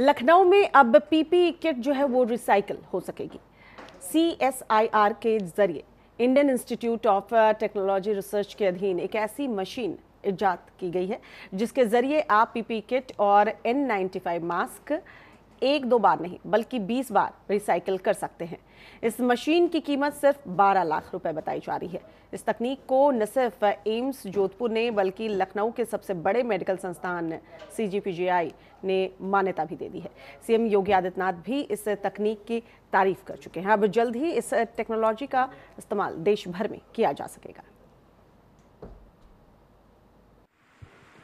लखनऊ में अब PPE kit जो है वो रिसाइकल हो सकेगी सी एस आई आर के जरिए Indian Institute of Technology research के अधीन एक ऐसी मशीन ईजाद की गई है जिसके ज़रिए आप पीपी किट और एन नाइन्टी फाइव मास्क एक दो बार नहीं बल्कि 20 बार रिसाइकिल कर सकते हैं इस मशीन की कीमत सिर्फ 12 लाख रुपए बताई जा रही है इस तकनीक को न सिर्फ एम्स जोधपुर ने बल्कि लखनऊ के सबसे बड़े मेडिकल संस्थान सीजीपीजीआई ने मान्यता भी दे दी है सीएम योगी आदित्यनाथ भी इस तकनीक की तारीफ कर चुके हैं अब जल्द ही इस टेक्नोलॉजी का इस्तेमाल देश भर में किया जा सकेगा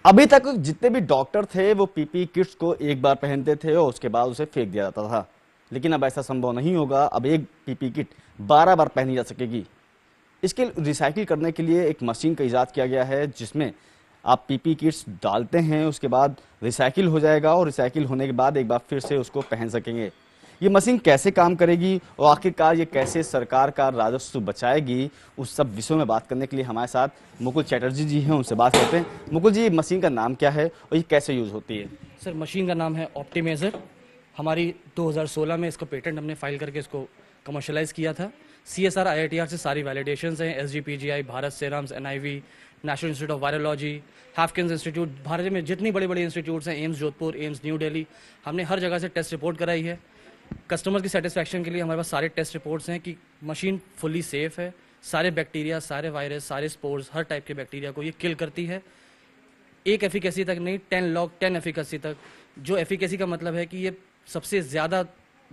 अभी तक जितने भी डॉक्टर थे वो पीपी किट्स को एक बार पहनते थे और उसके बाद उसे फेंक दिया जाता था लेकिन अब ऐसा संभव नहीं होगा अब एक पीपी किट बारह बार पहनी जा सकेगी इसके रिसाइकिल करने के लिए एक मशीन का ईजाद किया गया है जिसमें आप पीपी किट्स डालते हैं उसके बाद रिसाइकिल हो जाएगा और रिसाइकिल होने के बाद एक बार फिर से उसको पहन सकेंगे ये मशीन कैसे काम करेगी और आखिरकार ये कैसे सरकार का राजस्व बचाएगी उस सब विषयों में बात करने के लिए हमारे साथ मुकुल चैटर्जी जी हैं उनसे बात करते हैं मुकुल जी मशीन का नाम क्या है और ये कैसे यूज़ होती है सर मशीन का नाम है ऑप्टीमेजर हमारी 2016 में इसका पेटेंट हमने फाइल करके इसको कमर्शलाइज किया था C S R I I T R से सारी वैलिडेशन हैं S G P G I Bharat Serums N I V National Institute of Virology Haffkine's Institute Bharat में जितनी बड़े बड़े इंस्टीट्यूट्स हैं AIIMS Jodhpur AIIMS New Delhi हमने हर जगह से टेस्ट रिपोर्ट कराई है कस्टमर की सेटिस्फेक्शन के लिए हमारे पास सारे टेस्ट रिपोर्ट्स हैं कि मशीन फुली सेफ है सारे बैक्टीरिया सारे वायरस सारे स्पोर्स हर टाइप के बैक्टीरिया को ये किल करती है एक एफिकेसी तक नहीं टेन लॉक टेन एफिकेसी तक जो एफिकेसी का मतलब है कि ये सबसे ज़्यादा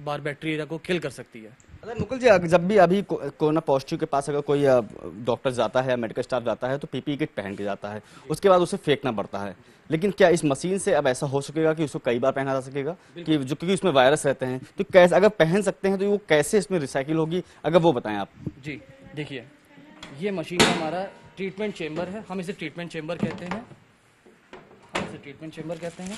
बार बैक्टीरिया को किल कर सकती है अगर मुकुल जी जब भी अभी कोरोना पॉजिटिव के पास अगर कोई डॉक्टर जाता है मेडिकल स्टाफ जाता है तो पीपी किट पहन के जाता है उसके बाद उसे फेंकना पड़ता है लेकिन क्या इस मशीन से अब ऐसा हो सकेगा कि उसको कई बार पहना जा सकेगा कि जो क्योंकि उसमें वायरस रहते हैं तो कैसे अगर पहन सकते हैं तो वो कैसे इसमें रिसाइकिल होगी अगर वो बताएं आप जी देखिए ये मशीन हमारा ट्रीटमेंट चेम्बर है हम इसे ट्रीटमेंट चेम्बर कहते हैं हम इसे ट्रीटमेंट चेम्बर कहते हैं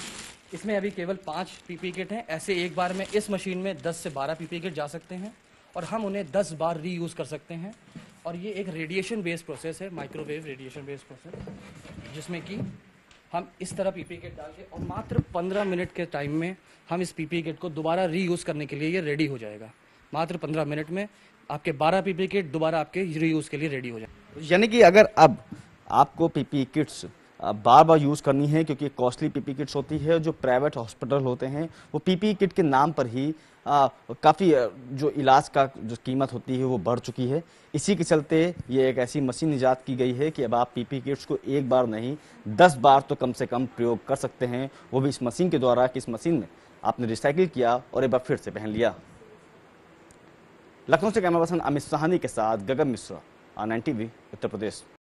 इसमें अभी केवल पाँच पीपी किट हैं ऐसे एक बार में इस मशीन में दस से बारह पीपी किट जा सकते हैं और हम उन्हें दस बार री कर सकते हैं और ये एक रेडिएशन बेस्ड प्रोसेस है माइक्रोवेव रेडिएशन बेस्ड प्रोसेस जिसमें कि हम इस तरह पीपी गेट डाल के और मात्र पंद्रह मिनट के टाइम में हम इस पीपी गेट को दोबारा री करने के लिए ये रेडी हो जाएगा मात्र पंद्रह मिनट में आपके बारह पीपी किट दोबारा आपके री के लिए रेडी हो जाए यानी कि अगर अब आपको पीपी किट्स बार बार यूज़ करनी है क्योंकि कॉस्टली पीपी किट्स होती है जो प्राइवेट हॉस्पिटल होते हैं वो पीपी किट के नाम पर ही काफ़ी जो इलाज का जो कीमत होती है वो बढ़ चुकी है इसी के चलते ये एक ऐसी मशीन ईजाद की गई है कि अब आप पीपी किट्स को एक बार नहीं दस बार तो कम से कम प्रयोग कर सकते हैं वो भी इस मशीन के द्वारा कि इस मशीन में आपने रिसाइकिल किया और एक बार फिर से पहन लिया लखनऊ से कैमरा पर्सन अमित साहनी के साथ गगन मिश्रा आन एन टी उत्तर प्रदेश